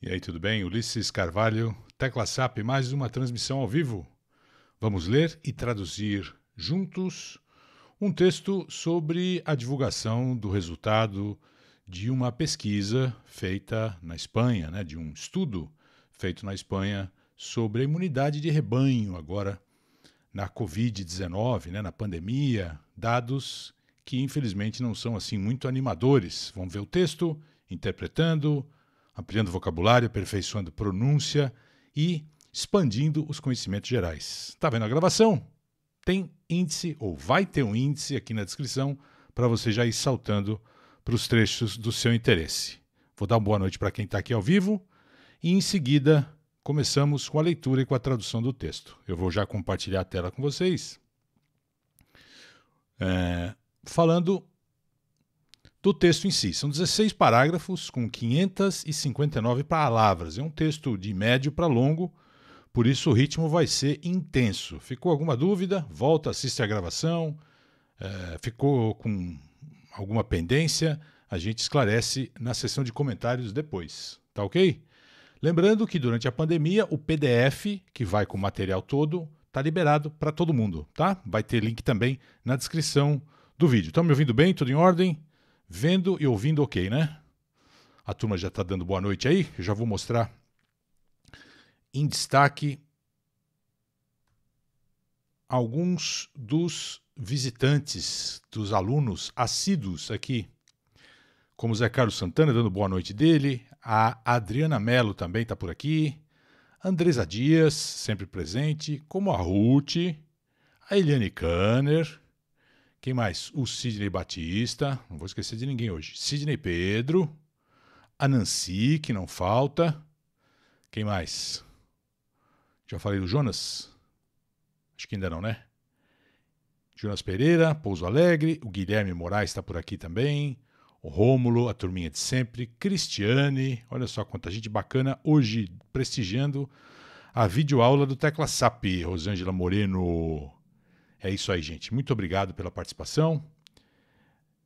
E aí, tudo bem? Ulisses Carvalho, Tecla SAP, mais uma transmissão ao vivo. Vamos ler e traduzir juntos um texto sobre a divulgação do resultado de uma pesquisa feita na Espanha, né, de um estudo feito na Espanha sobre a imunidade de rebanho agora na Covid-19, né, na pandemia, dados que infelizmente não são assim muito animadores. Vamos ver o texto, interpretando ampliando vocabulário, aperfeiçoando pronúncia e expandindo os conhecimentos gerais. Tá vendo a gravação? Tem índice, ou vai ter um índice aqui na descrição, para você já ir saltando para os trechos do seu interesse. Vou dar uma boa noite para quem está aqui ao vivo e em seguida começamos com a leitura e com a tradução do texto. Eu vou já compartilhar a tela com vocês. É, falando do texto em si. São 16 parágrafos com 559 palavras. É um texto de médio para longo, por isso o ritmo vai ser intenso. Ficou alguma dúvida? Volta, assiste a gravação. É, ficou com alguma pendência? A gente esclarece na sessão de comentários depois. Tá ok? Lembrando que durante a pandemia, o PDF, que vai com o material todo, tá liberado para todo mundo, tá? Vai ter link também na descrição do vídeo. Estão tá me ouvindo bem? Tudo em ordem? Vendo e ouvindo, ok, né? A turma já está dando boa noite aí. Eu já vou mostrar em destaque alguns dos visitantes, dos alunos assíduos aqui, como o Zé Carlos Santana dando boa noite dele, a Adriana Mello também está por aqui, Andresa Dias, sempre presente, como a Ruth, a Eliane Kanner, quem mais? O Sidney Batista, não vou esquecer de ninguém hoje. Sidney Pedro, a Nancy, que não falta. Quem mais? Já falei do Jonas? Acho que ainda não, né? Jonas Pereira, Pouso Alegre, o Guilherme Moraes está por aqui também, o Rômulo, a turminha de sempre, Cristiane, olha só quanta gente bacana hoje prestigiando a videoaula do Tecla SAP, Rosângela Moreno, é isso aí, gente. Muito obrigado pela participação.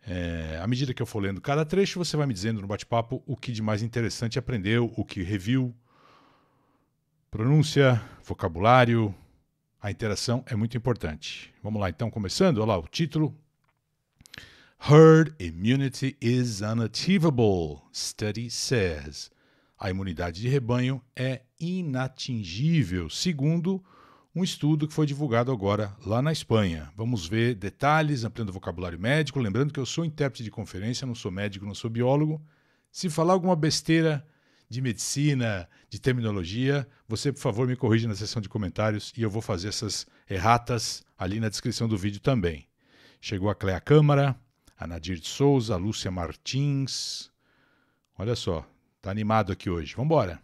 É, à medida que eu for lendo cada trecho, você vai me dizendo no bate-papo o que de mais interessante aprendeu, o que reviu, pronúncia, vocabulário. A interação é muito importante. Vamos lá, então, começando. Olha lá o título. Herd immunity is unachievable, study says. A imunidade de rebanho é inatingível, segundo um estudo que foi divulgado agora lá na Espanha. Vamos ver detalhes, ampliando o vocabulário médico. Lembrando que eu sou intérprete de conferência, não sou médico, não sou biólogo. Se falar alguma besteira de medicina, de terminologia, você, por favor, me corrija na seção de comentários e eu vou fazer essas erratas ali na descrição do vídeo também. Chegou a Cléa Câmara, a Nadir de Souza, a Lúcia Martins. Olha só, tá animado aqui hoje. Vamos embora.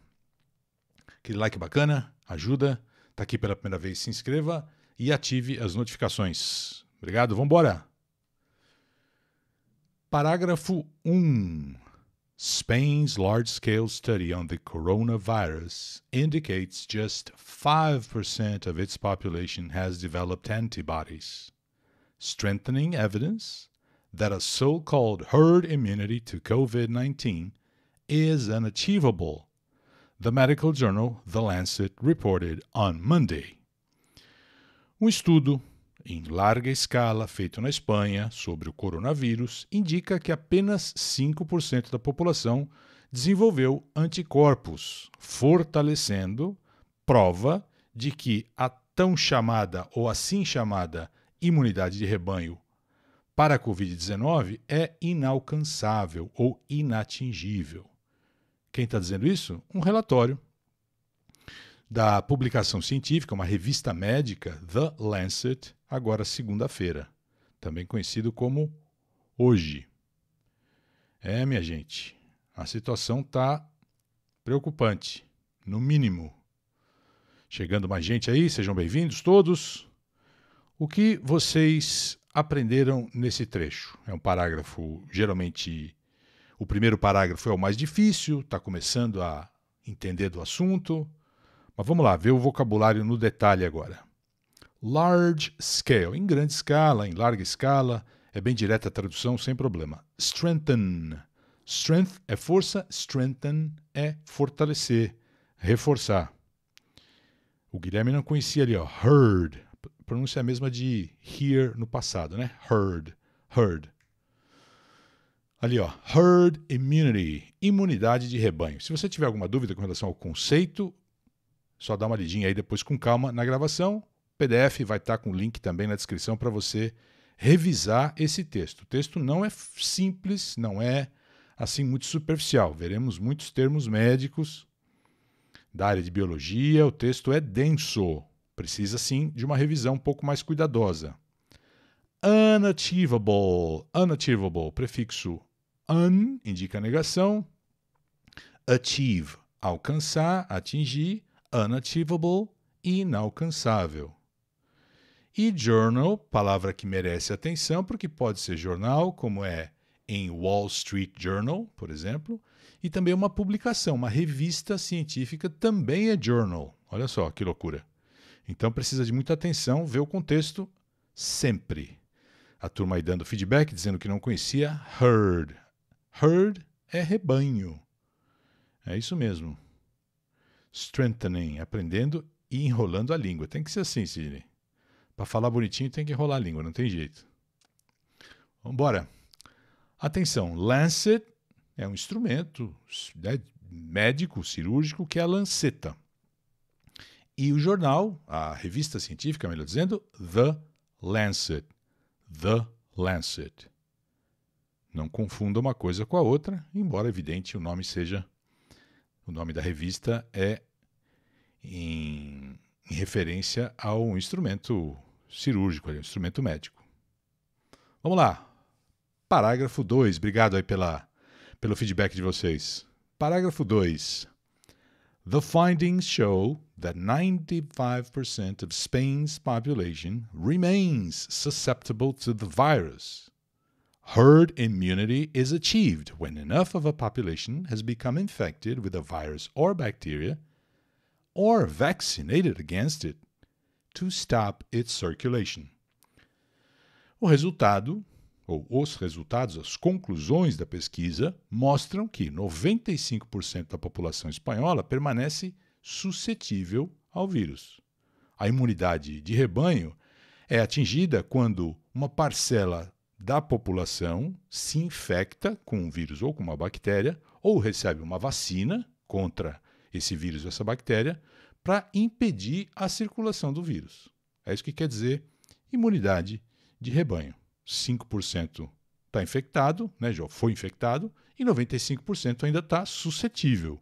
Aquele like bacana, ajuda está aqui pela primeira vez, se inscreva e ative as notificações. Obrigado, vamos embora. Parágrafo 1. Spain's large scale study on the coronavirus indicates just 5% of its population has developed antibodies, strengthening evidence that a so called herd immunity to COVID 19 is unachievable the medical journal The Lancet reported on Monday. Um estudo em larga escala feito na Espanha sobre o coronavírus indica que apenas 5% da população desenvolveu anticorpos, fortalecendo prova de que a tão chamada ou assim chamada imunidade de rebanho para a Covid-19 é inalcançável ou inatingível. Quem está dizendo isso? Um relatório da publicação científica, uma revista médica, The Lancet, agora segunda-feira, também conhecido como Hoje. É, minha gente, a situação está preocupante, no mínimo. Chegando mais gente aí, sejam bem-vindos todos. O que vocês aprenderam nesse trecho? É um parágrafo geralmente o primeiro parágrafo é o mais difícil, está começando a entender do assunto. Mas vamos lá, ver o vocabulário no detalhe agora. Large scale, em grande escala, em larga escala, é bem direta a tradução, sem problema. Strengthen. Strength é força, strengthen é fortalecer, reforçar. O Guilherme não conhecia ali, ó, heard. Pronúncia a mesma de hear no passado, né? Heard, heard. Ali, ó, herd immunity, imunidade de rebanho. Se você tiver alguma dúvida com relação ao conceito, só dá uma lidinha aí depois com calma na gravação. PDF vai estar tá com o link também na descrição para você revisar esse texto. O texto não é simples, não é assim muito superficial. Veremos muitos termos médicos da área de biologia. O texto é denso, precisa sim de uma revisão um pouco mais cuidadosa. Unachievable, unachievable, prefixo un indica negação, achieve, alcançar, atingir, unachievable, inalcançável. E journal, palavra que merece atenção, porque pode ser jornal, como é em Wall Street Journal, por exemplo, e também uma publicação, uma revista científica também é journal. Olha só que loucura. Então precisa de muita atenção, ver o contexto sempre. A turma aí dando feedback, dizendo que não conhecia, heard. Herd é rebanho. É isso mesmo. Strengthening, aprendendo e enrolando a língua. Tem que ser assim, Sidney. Para falar bonitinho tem que enrolar a língua, não tem jeito. Vamos embora. Atenção, lancet é um instrumento né, médico, cirúrgico, que é a lanceta. E o jornal, a revista científica, melhor dizendo, The Lancet. The Lancet. Não confunda uma coisa com a outra, embora evidente o nome seja o nome da revista é em, em referência ao instrumento cirúrgico, ao é instrumento médico. Vamos lá. Parágrafo 2. Obrigado aí pela, pelo feedback de vocês. Parágrafo 2. The findings show that 95% of Spain's population remains susceptible to the virus. Herd immunity is achieved when enough of a population has become infected with a virus or bacteria or vaccinated against it to stop its circulation. O resultado, ou os resultados, as conclusões da pesquisa mostram que 95% da população espanhola permanece suscetível ao vírus. A imunidade de rebanho é atingida quando uma parcela da população se infecta com um vírus ou com uma bactéria, ou recebe uma vacina contra esse vírus ou essa bactéria, para impedir a circulação do vírus. É isso que quer dizer imunidade de rebanho. 5% está infectado, né, já foi infectado, e 95% ainda está suscetível.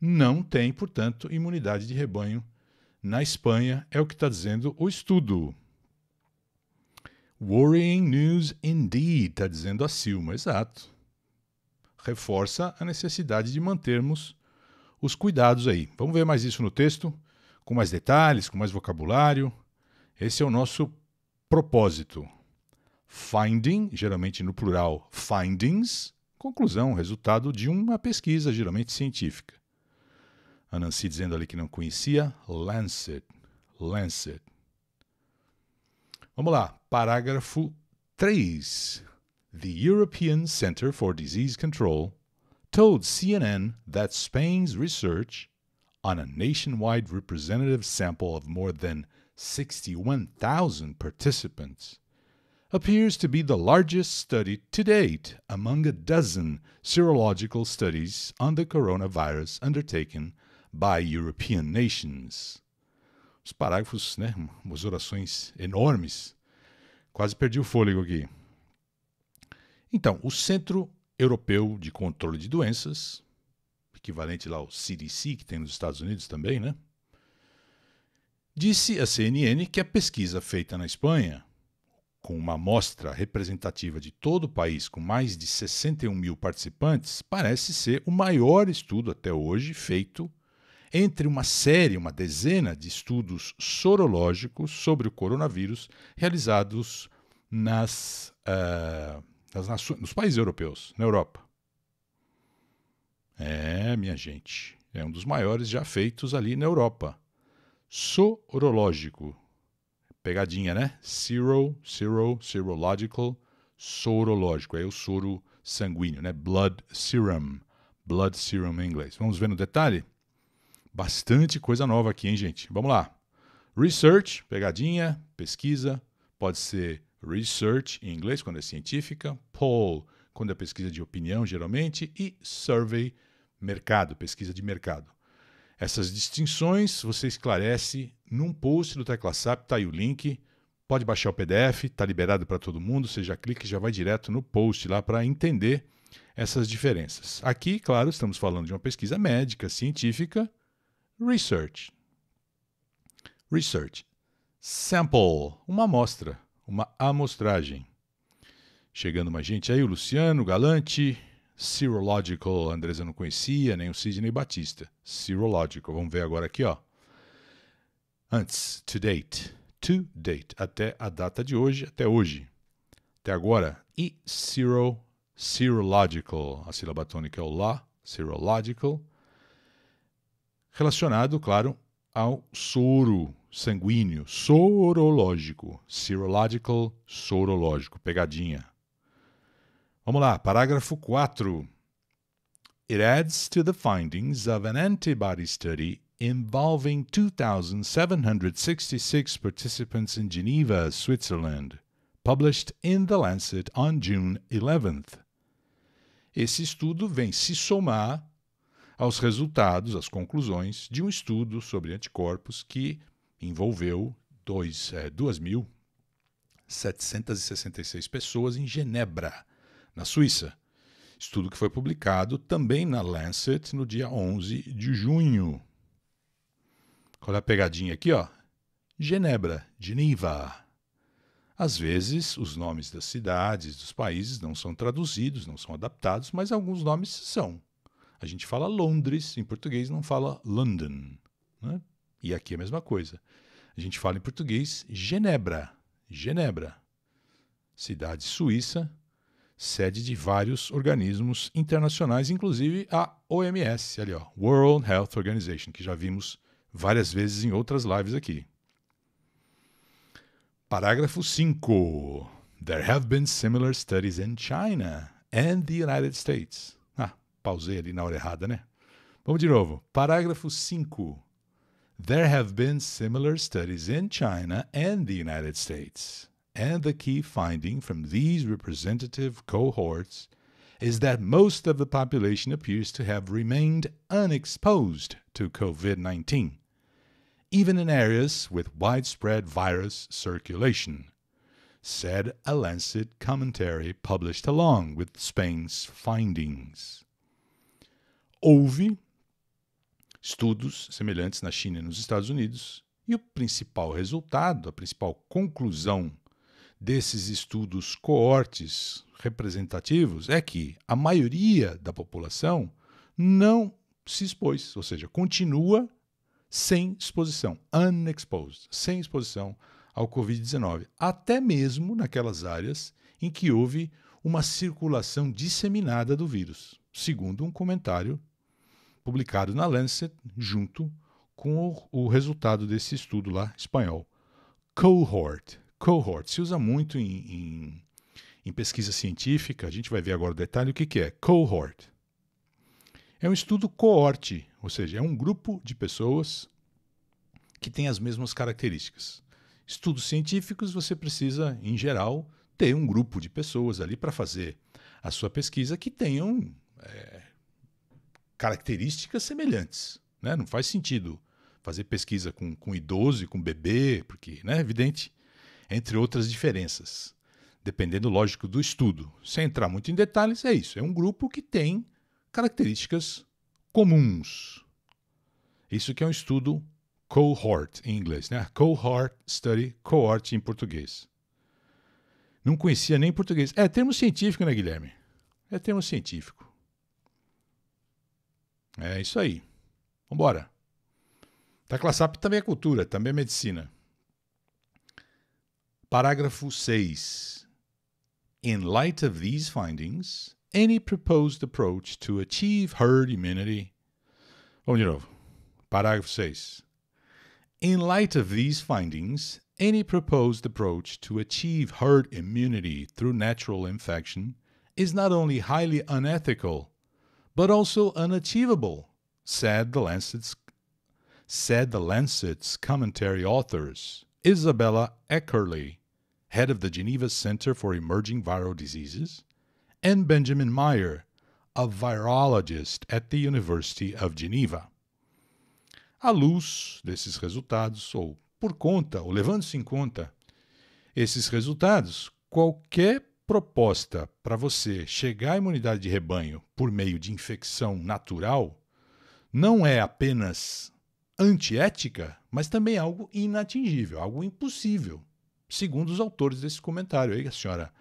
Não tem, portanto, imunidade de rebanho na Espanha, é o que está dizendo o estudo. Worrying news indeed, está dizendo a Silma, exato. Reforça a necessidade de mantermos os cuidados aí. Vamos ver mais isso no texto, com mais detalhes, com mais vocabulário. Esse é o nosso propósito. Finding, geralmente no plural, findings, conclusão, resultado de uma pesquisa, geralmente científica. A Nancy dizendo ali que não conhecia, Lancet. Lancet. Vamos lá. Parágrafo 3. The European Center for Disease Control told CNN that Spain's research on a nationwide representative sample of more than 61,000 participants appears to be the largest study to date among a dozen serological studies on the coronavirus undertaken by European nations. Os parágrafos, né, umas orações enormes Quase perdi o fôlego aqui. Então, o Centro Europeu de Controle de Doenças, equivalente lá ao CDC, que tem nos Estados Unidos também, né? Disse à CNN que a pesquisa feita na Espanha, com uma amostra representativa de todo o país, com mais de 61 mil participantes, parece ser o maior estudo até hoje feito entre uma série, uma dezena de estudos sorológicos sobre o coronavírus realizados nas, uh, nas nações, nos países europeus, na Europa. É, minha gente, é um dos maiores já feitos ali na Europa. Sorológico. Pegadinha, né? Zero, zero, serological, sorológico. É o soro sanguíneo, né? Blood serum. Blood serum em inglês. Vamos ver no detalhe? Bastante coisa nova aqui, hein, gente? Vamos lá. Research, pegadinha, pesquisa. Pode ser research em inglês, quando é científica. Poll, quando é pesquisa de opinião, geralmente. E survey, mercado, pesquisa de mercado. Essas distinções você esclarece num post do TeclaSap, tá aí o link. Pode baixar o PDF, tá liberado para todo mundo. Você já clica e já vai direto no post lá para entender essas diferenças. Aqui, claro, estamos falando de uma pesquisa médica, científica, Research. Research. Sample. Uma amostra. Uma amostragem. Chegando mais gente aí, o Luciano Galante. Serological. A Andresa não conhecia, nem o Sidney Batista. Serological. Vamos ver agora aqui, ó. Antes, to date. To date. Até a data de hoje, até hoje. Até agora. E sero, serological. A sílaba tônica é o lá, serological relacionado, claro, ao soro sanguíneo, sorológico, serological, sorológico, pegadinha. Vamos lá, parágrafo 4. It adds to the findings of an antibody study involving 2,766 participants in Geneva, Switzerland, published in The Lancet on June 11th. Esse estudo vem se somar aos resultados, às conclusões de um estudo sobre anticorpos que envolveu é, 2.766 pessoas em Genebra, na Suíça. Estudo que foi publicado também na Lancet no dia 11 de junho. Olha a pegadinha aqui, ó? Genebra, Geneva. Às vezes, os nomes das cidades, dos países não são traduzidos, não são adaptados, mas alguns nomes são. A gente fala Londres em português, não fala London. Né? E aqui é a mesma coisa. A gente fala em português Genebra. Genebra. Cidade suíça, sede de vários organismos internacionais, inclusive a OMS, ali ó, World Health Organization, que já vimos várias vezes em outras lives aqui. Parágrafo 5. There have been similar studies in China and the United States. pausei ali na hora errada, né? Vamos de novo. Parágrafo 5. There have been similar studies in China and the United States. And the key finding from these representative cohorts is that most of the population appears to have remained unexposed to COVID 19, even in areas with widespread virus circulation, said a Lancet commentary published along with Spain's findings. houve estudos semelhantes na China e nos Estados Unidos, e o principal resultado, a principal conclusão desses estudos coortes representativos é que a maioria da população não se expôs, ou seja, continua sem exposição, unexposed, sem exposição ao Covid-19, até mesmo naquelas áreas em que houve uma circulação disseminada do vírus, segundo um comentário publicado na Lancet, junto com o, o resultado desse estudo lá espanhol. Cohort. Cohort se usa muito em, em, em pesquisa científica, a gente vai ver agora o detalhe o que, que é. Cohort. É um estudo coorte, ou seja, é um grupo de pessoas que tem as mesmas características. Estudos científicos, você precisa, em geral, ter um grupo de pessoas ali para fazer a sua pesquisa que tenham é, características semelhantes. Né? Não faz sentido fazer pesquisa com, com idoso e com bebê, porque né, é evidente, entre outras diferenças. Dependendo, lógico, do estudo. Sem entrar muito em detalhes, é isso. É um grupo que tem características comuns. Isso que é um estudo cohort em inglês, né? Cohort study, cohort em português. Não conhecia nem português. É termo científico, né, Guilherme? É termo científico. É isso aí. Vambora. Taclasap tá, também é cultura, também é medicina. Parágrafo 6. In light of these findings, any proposed approach to achieve herd immunity. Vamos de novo. Parágrafo 6. In light of these findings, any proposed approach to achieve herd immunity through natural infection is not only highly unethical, but also unachievable, said the Lancet's, said the Lancet's commentary authors, Isabella Eckerly, head of the Geneva Center for Emerging Viral Diseases, and Benjamin Meyer, a virologist at the University of Geneva. À luz desses resultados, ou por conta, ou levando-se em conta esses resultados, qualquer proposta para você chegar à imunidade de rebanho por meio de infecção natural não é apenas antiética, mas também é algo inatingível, algo impossível, segundo os autores desse comentário aí, a senhora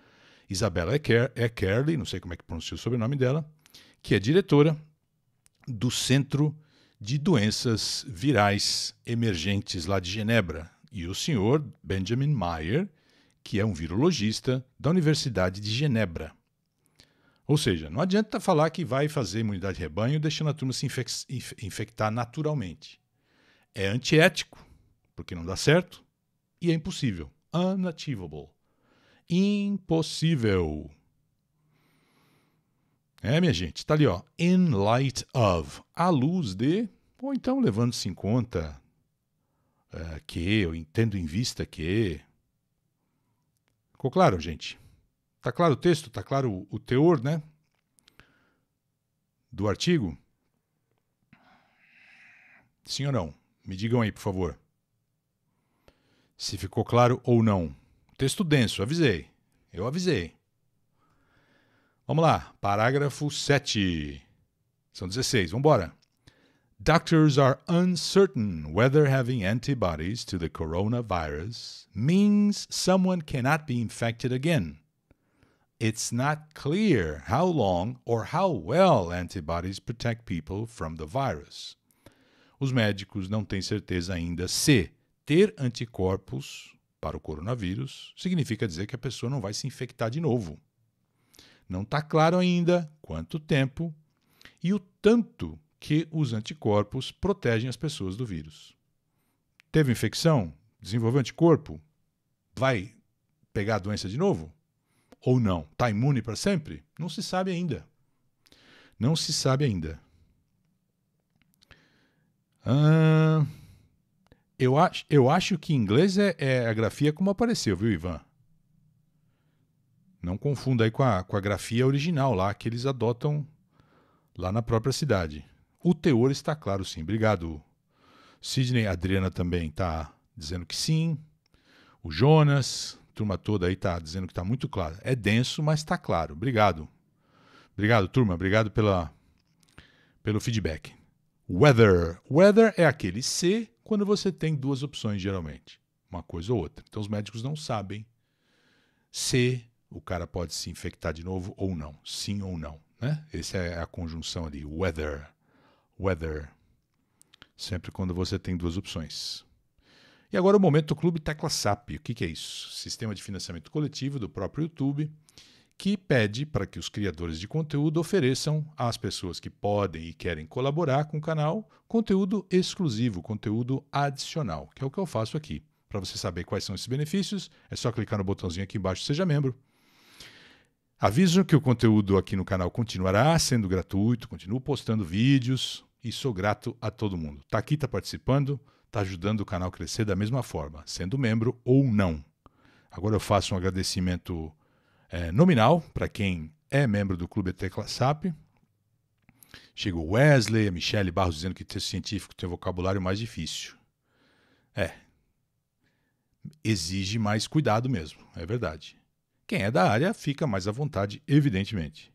Isabela Ekerly, não sei como é que pronuncia o sobrenome dela, que é diretora do Centro de Doenças Virais Emergentes lá de Genebra, e o senhor Benjamin Meyer, que é um virologista da Universidade de Genebra. Ou seja, não adianta falar que vai fazer imunidade de rebanho deixando a turma se infectar naturalmente. É antiético, porque não dá certo, e é impossível. Unachievable. Impossível. É, minha gente, está ali, ó. In light of. À luz de. Ou então levando-se em conta uh, que, ou tendo em vista que. Ficou claro, gente? Tá claro o texto? Tá claro o teor, né? Do artigo? Sim ou não? Me digam aí, por favor. Se ficou claro ou não. Texto denso, avisei. Eu avisei. Vamos lá, parágrafo 7. São 16, vamos embora. Doctors are uncertain whether having antibodies to the coronavirus means someone cannot be infected again. It's not clear how long or how well antibodies protect people from the virus. Os médicos não têm certeza ainda se ter anticorpos para o coronavírus significa dizer que a pessoa não vai se infectar de novo. Não está claro ainda quanto tempo e o tanto que os anticorpos protegem as pessoas do vírus. Teve infecção? Desenvolveu anticorpo? Vai pegar a doença de novo? Ou não? Está imune para sempre? Não se sabe ainda. Não se sabe ainda. Ah, eu, acho, eu acho que em inglês é, é a grafia como apareceu, viu, Ivan? Não confunda aí com a, com a grafia original lá que eles adotam lá na própria cidade. O teor está claro, sim. Obrigado. Sidney, Adriana também está dizendo que sim. O Jonas, turma toda aí está dizendo que está muito claro. É denso, mas está claro. Obrigado. Obrigado, turma. Obrigado pela, pelo feedback. Weather. Weather é aquele C quando você tem duas opções, geralmente. Uma coisa ou outra. Então os médicos não sabem se o cara pode se infectar de novo ou não. Sim ou não. Né? Essa é a conjunção ali. Weather weather. Sempre quando você tem duas opções. E agora o momento do clube tecla SAP. O que, que é isso? Sistema de financiamento coletivo do próprio YouTube, que pede para que os criadores de conteúdo ofereçam às pessoas que podem e querem colaborar com o canal conteúdo exclusivo, conteúdo adicional, que é o que eu faço aqui. Para você saber quais são esses benefícios, é só clicar no botãozinho aqui embaixo, seja membro. Aviso que o conteúdo aqui no canal continuará sendo gratuito, continuo postando vídeos e sou grato a todo mundo. Tá aqui, tá participando, tá ajudando o canal a crescer da mesma forma, sendo membro ou não. Agora eu faço um agradecimento é, nominal para quem é membro do Clube Tecla SAP. Chegou Wesley, a Barros dizendo que texto científico tem o vocabulário mais difícil. É. Exige mais cuidado mesmo, é verdade. Quem é da área fica mais à vontade, evidentemente.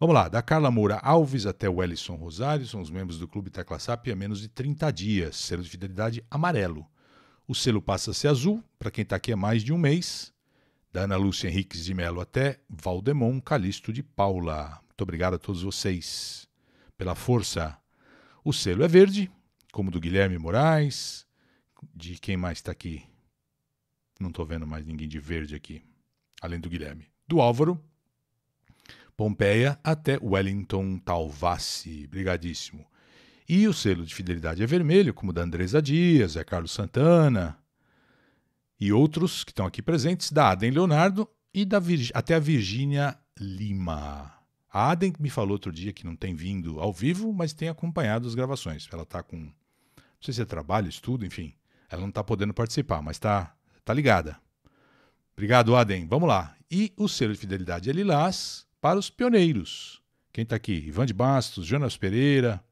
Vamos lá, da Carla Moura Alves até o Ellison Rosário, são os membros do Clube Tecla SAP há menos de 30 dias, selo de fidelidade amarelo. O selo passa a ser azul, para quem está aqui há mais de um mês. Da Ana Lúcia Henriques de Melo até Valdemon Calixto de Paula. Muito obrigado a todos vocês pela força. O selo é verde, como do Guilherme Moraes. De quem mais está aqui? Não estou vendo mais ninguém de verde aqui além do Guilherme. Do Álvaro, Pompeia até Wellington Talvassi. Brigadíssimo. E o selo de fidelidade é vermelho, como da Andresa Dias, é Carlos Santana e outros que estão aqui presentes, da Aden Leonardo e da Virg... até a Virgínia Lima. A Aden me falou outro dia que não tem vindo ao vivo, mas tem acompanhado as gravações. Ela está com. Não sei se é trabalho, estudo, enfim. Ela não está podendo participar, mas está tá ligada. Obrigado, Adem. Vamos lá. E o selo de fidelidade é Lilás para os pioneiros. Quem está aqui? Ivan de Bastos, Jonas Pereira,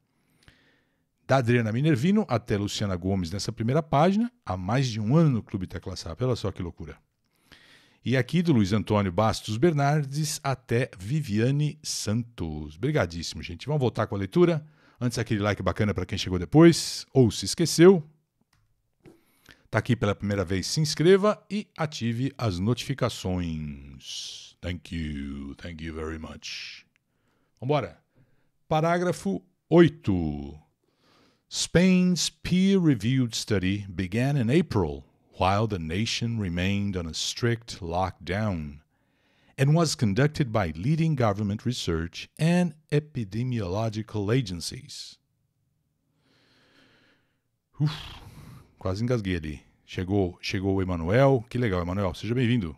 da Adriana Minervino até Luciana Gomes nessa primeira página, há mais de um ano no Clube Tecla Sap. Olha só que loucura. E aqui do Luiz Antônio Bastos Bernardes até Viviane Santos. Obrigadíssimo, gente. Vamos voltar com a leitura. Antes, aquele like bacana para quem chegou depois ou se esqueceu está aqui pela primeira vez, se inscreva e ative as notificações. Thank you, thank you very much. Vambora. Parágrafo 8. Spain's peer reviewed study began in April while the nation remained on a strict lockdown and was conducted by leading government research and epidemiological agencies. Uf. Quase engasguei ali. Chegou, chegou o Emanuel. Que legal, Emanuel. Seja bem-vindo.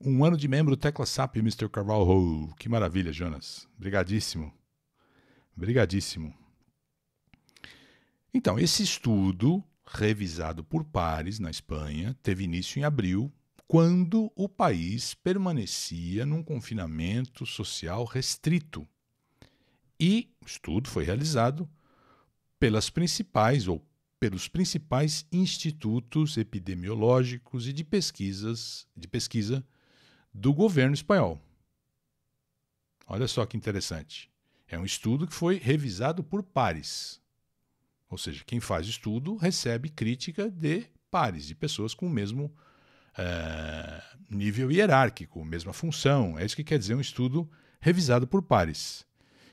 Um ano de membro Tecla SAP, Mr. Carvalho. Que maravilha, Jonas. Obrigadíssimo. Obrigadíssimo. Então, esse estudo, revisado por pares na Espanha, teve início em abril, quando o país permanecia num confinamento social restrito. E o estudo foi realizado pelas principais ou pelos principais institutos epidemiológicos e de pesquisas de pesquisa do governo espanhol. Olha só que interessante. É um estudo que foi revisado por pares. Ou seja, quem faz estudo recebe crítica de pares, de pessoas com o mesmo eh, nível hierárquico, mesma função. É isso que quer dizer um estudo revisado por pares.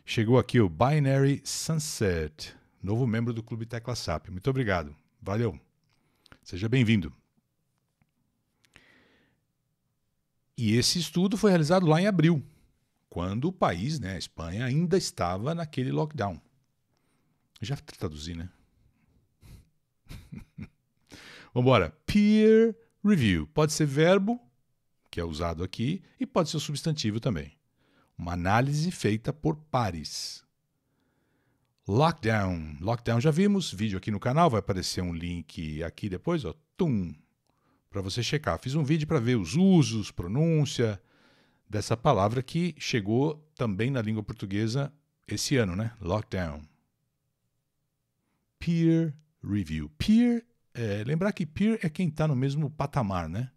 Chegou aqui o Binary Sunset novo membro do Clube Tecla SAP. Muito obrigado. Valeu. Seja bem-vindo. E esse estudo foi realizado lá em abril, quando o país, né, a Espanha, ainda estava naquele lockdown. Já traduzi, né? Vambora. Peer review. Pode ser verbo, que é usado aqui, e pode ser substantivo também. Uma análise feita por pares. Lockdown. Lockdown já vimos, vídeo aqui no canal, vai aparecer um link aqui depois, ó, tum, para você checar. Fiz um vídeo para ver os usos, pronúncia dessa palavra que chegou também na língua portuguesa esse ano, né? Lockdown. Peer review. Peer, é, lembrar que peer é quem está no mesmo patamar, né?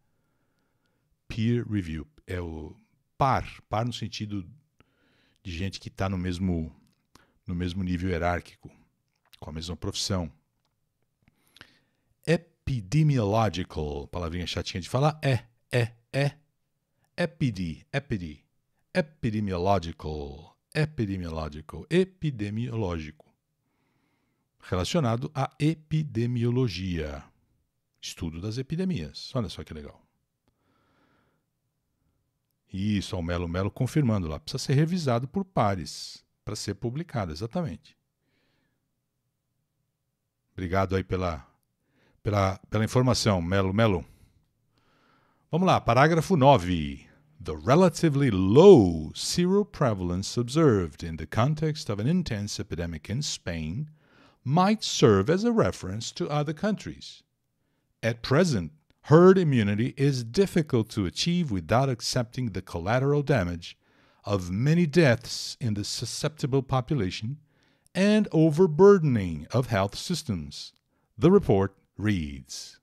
Peer review é o par, par no sentido de gente que está no mesmo no mesmo nível hierárquico, com a mesma profissão. Epidemiological, palavrinha chatinha de falar, é, é, é. Epidi, epidi. Epidemiological, epidemiological, epidemiológico. Relacionado à epidemiologia, estudo das epidemias. Olha só que legal. Isso, o Melo Melo confirmando lá. Precisa ser revisado por pares para ser publicada, exatamente. Obrigado aí pela, pela, pela informação, Melo Melo. Vamos lá, parágrafo 9. The relatively low seroprevalence observed in the context of an intense epidemic in Spain might serve as a reference to other countries. At present, herd immunity is difficult to achieve without accepting the collateral damage of many deaths in the susceptible population and overburdening of health systems. The report reads.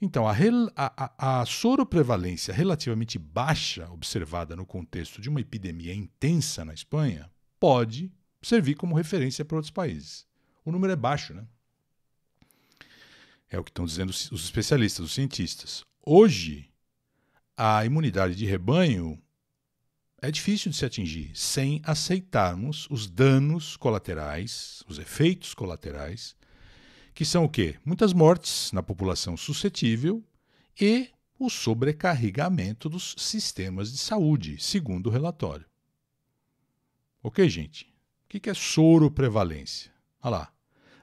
Então, a, a, a, soroprevalência relativamente baixa observada no contexto de uma epidemia intensa na Espanha pode servir como referência para outros países. O número é baixo, né? É o que estão dizendo os especialistas, os cientistas. Hoje, a imunidade de rebanho é difícil de se atingir sem aceitarmos os danos colaterais, os efeitos colaterais, que são o quê? Muitas mortes na população suscetível e o sobrecarregamento dos sistemas de saúde, segundo o relatório. Ok, gente? O que é soro prevalência? Olha lá.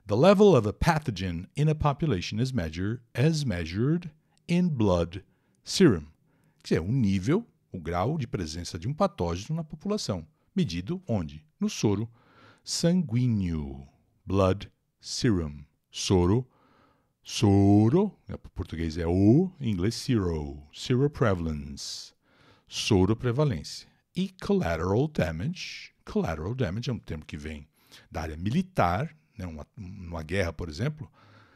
The level of a pathogen in a population is measured as measured in blood serum. Quer dizer, é um nível o grau de presença de um patógeno na população, medido onde? No soro sanguíneo, blood serum, soro, soro, em português é o, em inglês sero, prevalence soro prevalência. E collateral damage, collateral damage é um termo que vem da área militar, né, uma, uma guerra, por exemplo,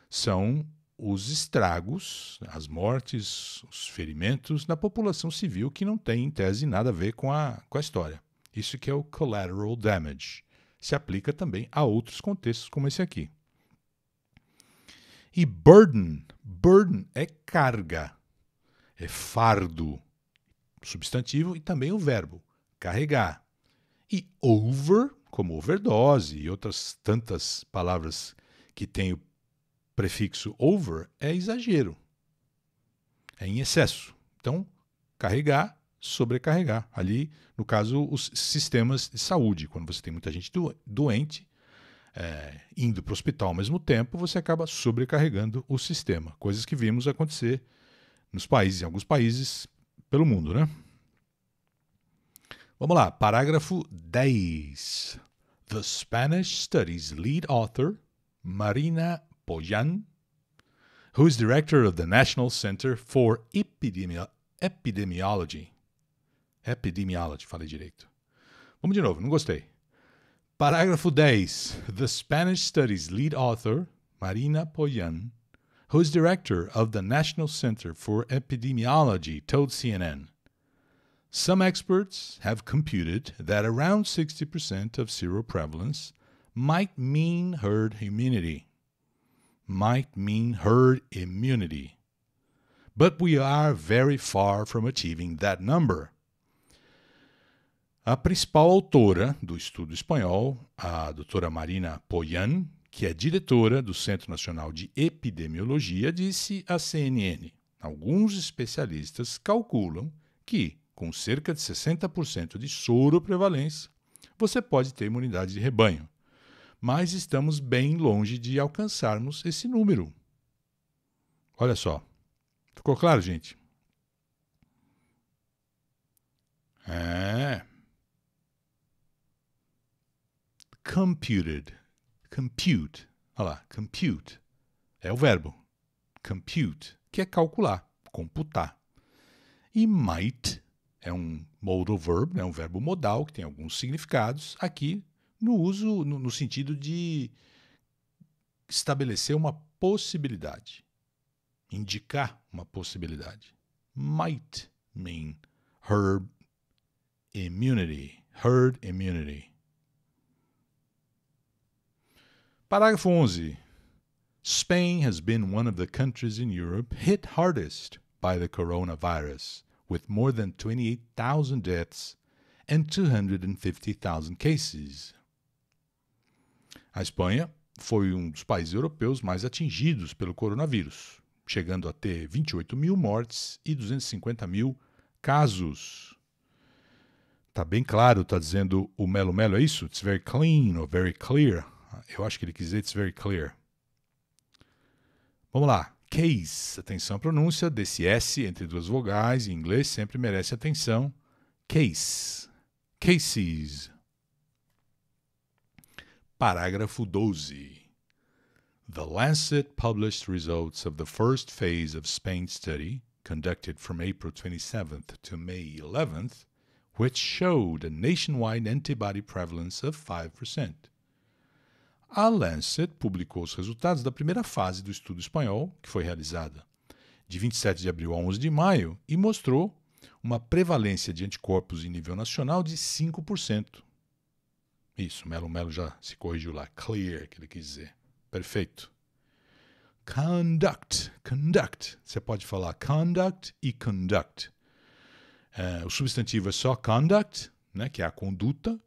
são os estragos, as mortes, os ferimentos na população civil que não tem, em tese, nada a ver com a, com a história. Isso que é o collateral damage. Se aplica também a outros contextos como esse aqui. E burden, burden é carga, é fardo, substantivo e também o verbo carregar. E over, como overdose e outras tantas palavras que tem o prefixo over é exagero, é em excesso. Então, carregar, sobrecarregar. Ali, no caso, os sistemas de saúde. Quando você tem muita gente doente, é, indo para o hospital ao mesmo tempo, você acaba sobrecarregando o sistema. Coisas que vimos acontecer nos países, em alguns países pelo mundo, né? Vamos lá, parágrafo 10. The Spanish Studies lead author Marina Poyan, who is director of the National Center for Epidemi Epidemiology. Epidemiology, falei direito. Vamos de novo, não gostei. Parágrafo 10. The Spanish Studies lead author, Marina Poyan, who is director of the National Center for Epidemiology, told CNN. Some experts have computed that around 60% of seroprevalence might mean herd immunity. might mean herd immunity. But we are very far from achieving that number. A principal autora do estudo espanhol, a doutora Marina Poyan, que é diretora do Centro Nacional de Epidemiologia, disse à CNN: alguns especialistas calculam que, com cerca de 60% de soro prevalência, você pode ter imunidade de rebanho, mas estamos bem longe de alcançarmos esse número. Olha só. Ficou claro, gente? É. Computed. Compute. Olha lá, compute. É o verbo. Compute, que é calcular, computar. E might é um modal verb, é um verbo modal que tem alguns significados. Aqui no uso, no, no sentido de estabelecer uma possibilidade, indicar uma possibilidade. Might mean herd immunity. Herd immunity. Parágrafo 11. Spain has been one of the countries in Europe hit hardest by the coronavirus, with more than 28,000 deaths and 250,000 cases a Espanha foi um dos países europeus mais atingidos pelo coronavírus, chegando a ter 28 mil mortes e 250 mil casos. Tá bem claro, tá dizendo o Melo Melo, é isso? It's very clean or very clear. Eu acho que ele quis dizer it's very clear. Vamos lá. Case, atenção à pronúncia, desse S entre duas vogais em inglês sempre merece atenção. Case, cases. Parágrafo 12. The Lancet published results of the first phase of Spain study, conducted from April 27th to May 11th, which showed a nationwide antibody prevalence of 5%. A Lancet publicou os resultados da primeira fase do estudo espanhol, que foi realizada de 27 de abril a 11 de maio, e mostrou uma prevalência de anticorpos em nível nacional de 5%. Isso, Melo Melo já se corrigiu lá. Clear, que ele quis dizer. Perfeito. Conduct, conduct. Você pode falar conduct e conduct. É, o substantivo é só conduct, né, que é a conduta,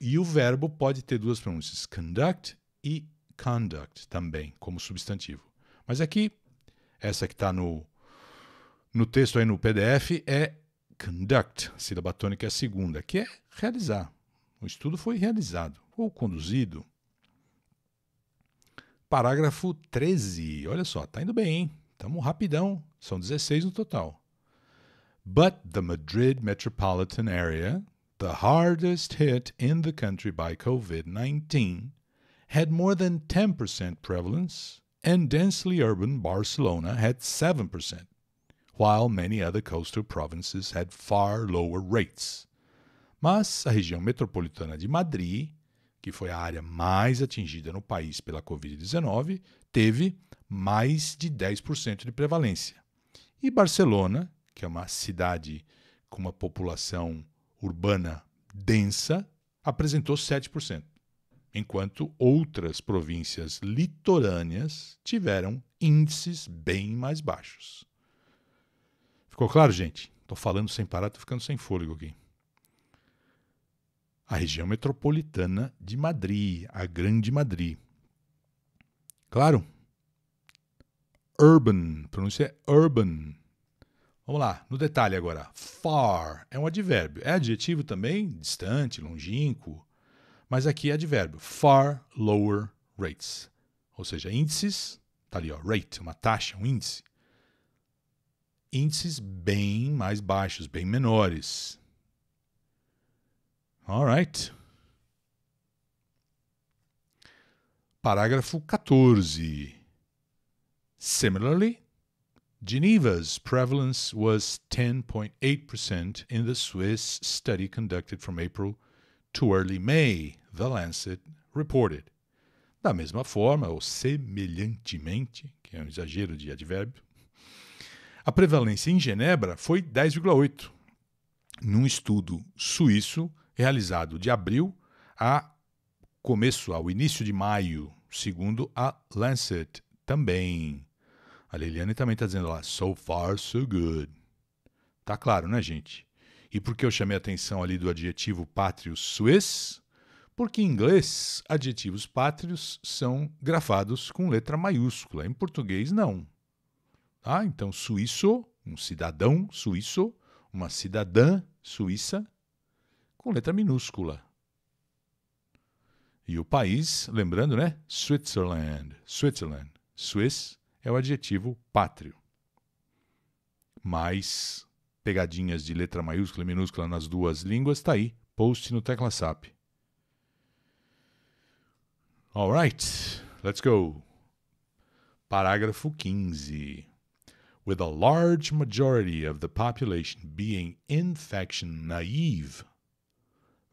e o verbo pode ter duas pronúncias, conduct e conduct também, como substantivo. Mas aqui, essa que está no, no texto aí no PDF é conduct, sílaba tônica é a segunda, que é realizar. O estudo foi realizado ou conduzido. Parágrafo 13. Olha só, tá indo bem, hein? Tamo rapidão. São 16 no total. But the Madrid metropolitan area, the hardest hit in the country by COVID-19, had more than 10% prevalence, and densely urban Barcelona had 7%, while many other coastal provinces had far lower rates. Mas a região metropolitana de Madrid, que foi a área mais atingida no país pela Covid-19, teve mais de 10% de prevalência. E Barcelona, que é uma cidade com uma população urbana densa, apresentou 7%, enquanto outras províncias litorâneas tiveram índices bem mais baixos. Ficou claro, gente? Estou falando sem parar, estou ficando sem fôlego aqui a região metropolitana de Madrid, a Grande Madrid. Claro? Urban, pronúncia é urban. Vamos lá, no detalhe agora. Far é um advérbio. É adjetivo também, distante, longínquo, mas aqui é advérbio. Far lower rates. Ou seja, índices, tá ali, ó, rate, uma taxa, um índice. Índices bem mais baixos, bem menores. All right. Parágrafo 14. Similarly, Geneva's prevalence was 10.8% in the Swiss study conducted from April to early May, The Lancet reported. Da mesma forma, ou semelhantemente, que é um exagero de advérbio, a prevalência em Genebra foi 10,8%, num estudo suíço realizado de abril a começo, ao início de maio, segundo a Lancet também. A Liliane também está dizendo lá, so far, so good. Tá claro, né, gente? E por que eu chamei a atenção ali do adjetivo pátrio suez? Porque em inglês, adjetivos pátrios são grafados com letra maiúscula, em português não. Ah, então suíço, um cidadão suíço, uma cidadã suíça, com letra minúscula. E o país, lembrando, né? Switzerland. Switzerland. Swiss é o adjetivo pátrio. Mais pegadinhas de letra maiúscula e minúscula nas duas línguas, tá aí. Post no TeclaSap. SAP. Alright, let's go. Parágrafo 15. With a large majority of the population being infection naive,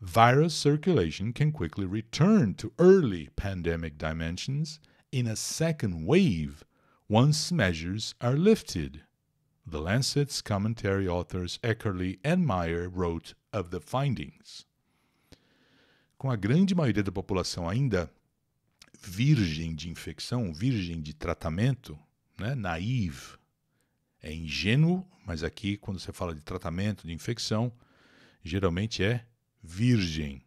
virus circulation can quickly return to early pandemic dimensions in a second wave once measures are lifted. The Lancet's commentary authors Eckerly and Meyer wrote of the findings. Com a grande maioria da população ainda virgem de infecção, virgem de tratamento, né, naive, é ingênuo, mas aqui quando você fala de tratamento de infecção, geralmente é virgem.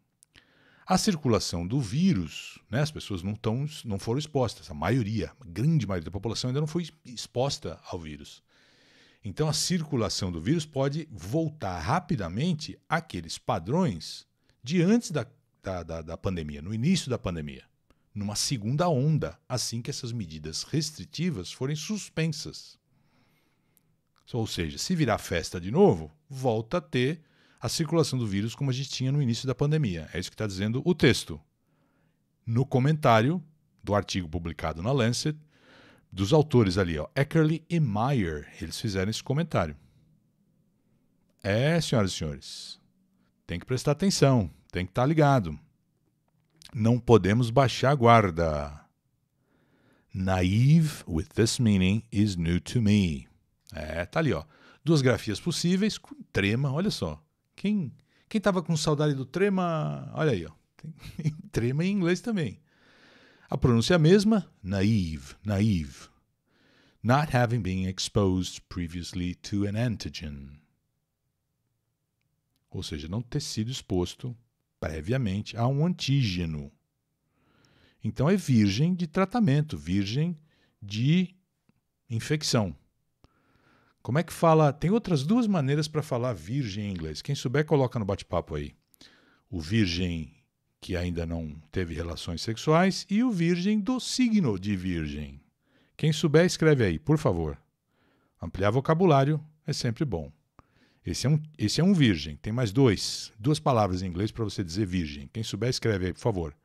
A circulação do vírus, né, as pessoas não, tão, não foram expostas, a maioria, a grande maioria da população ainda não foi exposta ao vírus. Então, a circulação do vírus pode voltar rapidamente àqueles padrões de antes da, da, da, da pandemia, no início da pandemia, numa segunda onda, assim que essas medidas restritivas forem suspensas. Ou seja, se virar festa de novo, volta a ter a circulação do vírus como a gente tinha no início da pandemia. É isso que está dizendo o texto. No comentário do artigo publicado na Lancet, dos autores ali, ó, Eckerly e Meyer, eles fizeram esse comentário. É, senhoras e senhores, tem que prestar atenção, tem que estar tá ligado. Não podemos baixar a guarda. Naive with this meaning is new to me. É, tá ali, ó. Duas grafias possíveis com trema, olha só. Quem quem estava com saudade do trema, olha aí, ó. Tem, trema em inglês também. A pronúncia é a mesma, naive, naive. Not having been exposed previously to an antigen. Ou seja, não ter sido exposto previamente a um antígeno. Então é virgem de tratamento, virgem de infecção. Como é que fala? Tem outras duas maneiras para falar virgem em inglês. Quem souber, coloca no bate-papo aí. O virgem que ainda não teve relações sexuais e o virgem do signo de virgem. Quem souber, escreve aí, por favor. Ampliar vocabulário é sempre bom. Esse é um, esse é um virgem. Tem mais dois, duas palavras em inglês para você dizer virgem. Quem souber, escreve aí, por favor.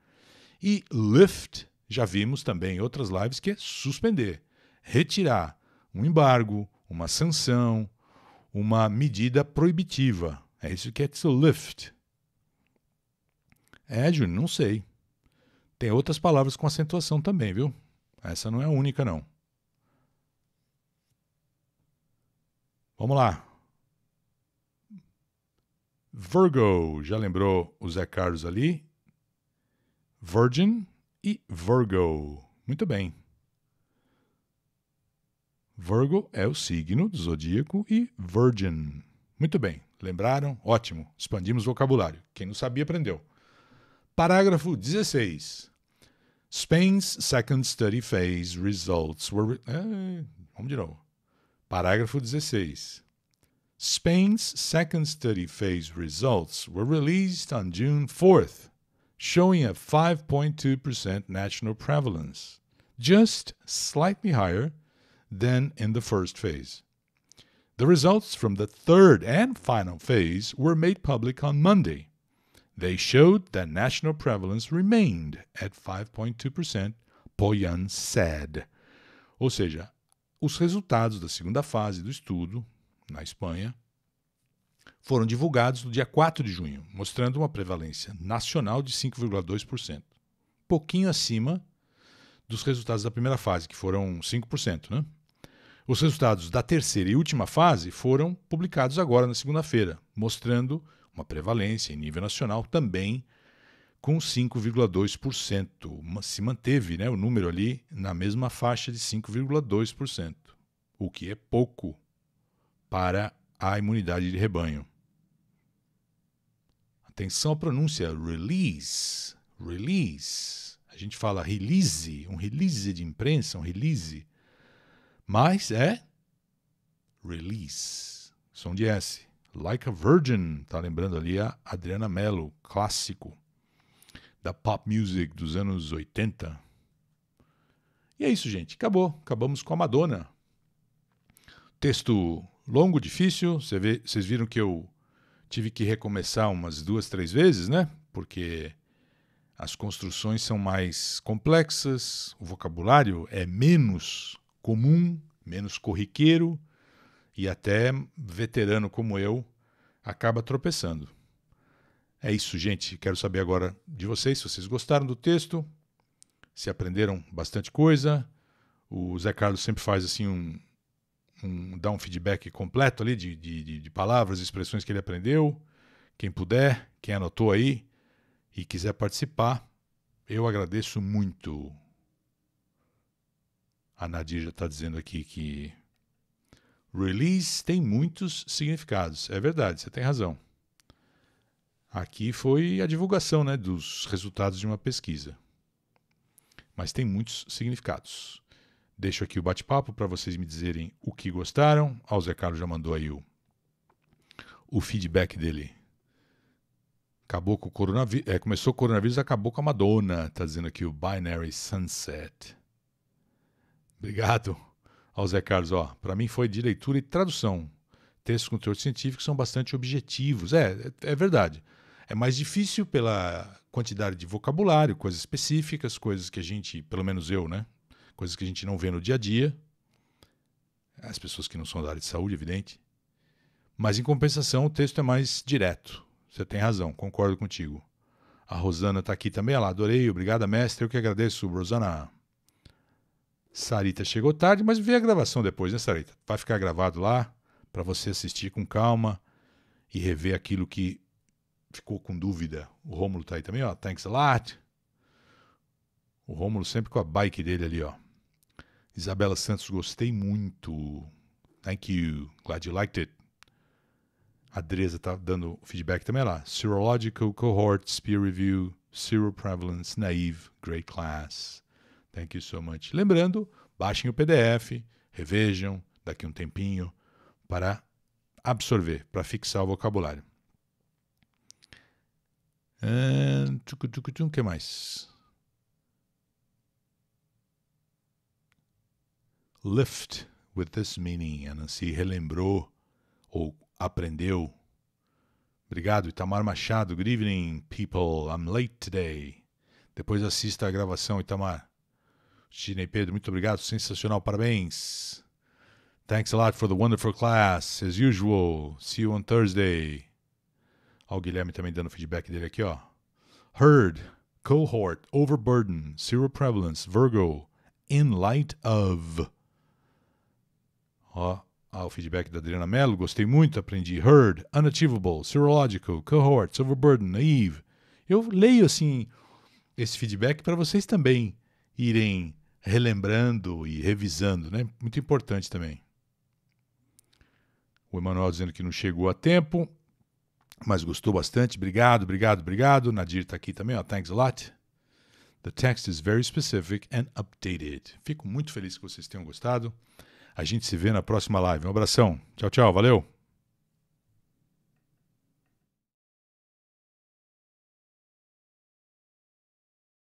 E lift, já vimos também em outras lives, que é suspender, retirar, um embargo, uma sanção, uma medida proibitiva. É isso que é lift. É, Júnior, não sei. Tem outras palavras com acentuação também, viu? Essa não é a única, não. Vamos lá. Virgo, já lembrou o Zé Carlos ali? Virgin e Virgo. Muito bem. Virgo é o signo do zodíaco e virgin. Muito bem, lembraram? Ótimo, expandimos o vocabulário. Quem não sabia, aprendeu. Parágrafo 16. Spain's second study phase results were. É, vamos de novo. Parágrafo 16. Spain's second study phase results were released on June 4th, showing a 5.2% national prevalence, just slightly higher than in the first phase. The results from the third and final phase were made public on Monday. They showed that national prevalence remained at 5.2%, Poyan said. Ou seja, os resultados da segunda fase do estudo, na Espanha, foram divulgados no dia 4 de junho, mostrando uma prevalência nacional de 5,2%, pouquinho acima dos resultados da primeira fase, que foram 5%, né? Os resultados da terceira e última fase foram publicados agora na segunda-feira, mostrando uma prevalência em nível nacional também com 5,2%. Se manteve né, o número ali na mesma faixa de 5,2%, o que é pouco para a imunidade de rebanho. Atenção à pronúncia release, release. A gente fala release, um release de imprensa, um release mas é release. Som de S. Like a Virgin, tá lembrando ali a Adriana Mello, clássico da pop music dos anos 80. E é isso, gente. Acabou. Acabamos com a Madonna. Texto longo, difícil. Vocês viram que eu tive que recomeçar umas duas, três vezes, né? Porque as construções são mais complexas, o vocabulário é menos comum, menos corriqueiro e até veterano como eu acaba tropeçando. É isso, gente. Quero saber agora de vocês se vocês gostaram do texto, se aprenderam bastante coisa. O Zé Carlos sempre faz assim um, um dá um feedback completo ali de, de, de palavras, expressões que ele aprendeu. Quem puder, quem anotou aí e quiser participar, eu agradeço muito. A Nadir já está dizendo aqui que release tem muitos significados. É verdade, você tem razão. Aqui foi a divulgação né, dos resultados de uma pesquisa. Mas tem muitos significados. Deixo aqui o bate-papo para vocês me dizerem o que gostaram. o Zé Carlos já mandou aí o, o feedback dele. Acabou com o coronavírus. É, começou o coronavírus, acabou com a Madonna. Está dizendo aqui o Binary Sunset. Obrigado ao Zé Carlos. Ó, para mim foi de leitura e tradução. Textos com teor científico são bastante objetivos. É, é, é verdade. É mais difícil pela quantidade de vocabulário, coisas específicas, coisas que a gente, pelo menos eu, né? Coisas que a gente não vê no dia a dia. As pessoas que não são da área de saúde, evidente. Mas em compensação, o texto é mais direto. Você tem razão, concordo contigo. A Rosana está aqui também. Olha lá, adorei, obrigada, mestre. Eu que agradeço, Rosana. Sarita chegou tarde, mas vê a gravação depois, né, Sarita? Vai ficar gravado lá para você assistir com calma e rever aquilo que ficou com dúvida. O Rômulo tá aí também, ó. Thanks a lot. O Rômulo sempre com a bike dele ali, ó. Isabela Santos, gostei muito. Thank you. Glad you liked it. A Dresa tá dando feedback também lá. Serological cohorts, peer review, seroprevalence, naive, great class. Thank you so much. Lembrando, baixem o PDF, revejam daqui um tempinho para absorver, para fixar o vocabulário. O que mais? Lift with this meaning. A relembrou ou aprendeu. Obrigado, Itamar Machado. Good evening, people. I'm late today. Depois assista a gravação, Itamar. Chinei Pedro, muito obrigado, sensacional, parabéns. Thanks a lot for the wonderful class, as usual. See you on Thursday. Ó, o Guilherme também dando feedback dele aqui, ó. Heard, cohort, overburden, zero prevalence, Virgo, in light of. Ó, ó ah, o feedback da Adriana Mello, gostei muito, aprendi. Heard, unachievable, serological, cohorts, overburden, naive. Eu leio assim esse feedback para vocês também irem relembrando e revisando, né? Muito importante também. O Emanuel dizendo que não chegou a tempo, mas gostou bastante. Obrigado, obrigado, obrigado. Nadir está aqui também, ó. Thanks a lot. The text is very specific and updated. Fico muito feliz que vocês tenham gostado. A gente se vê na próxima live. Um abração. Tchau, tchau. Valeu.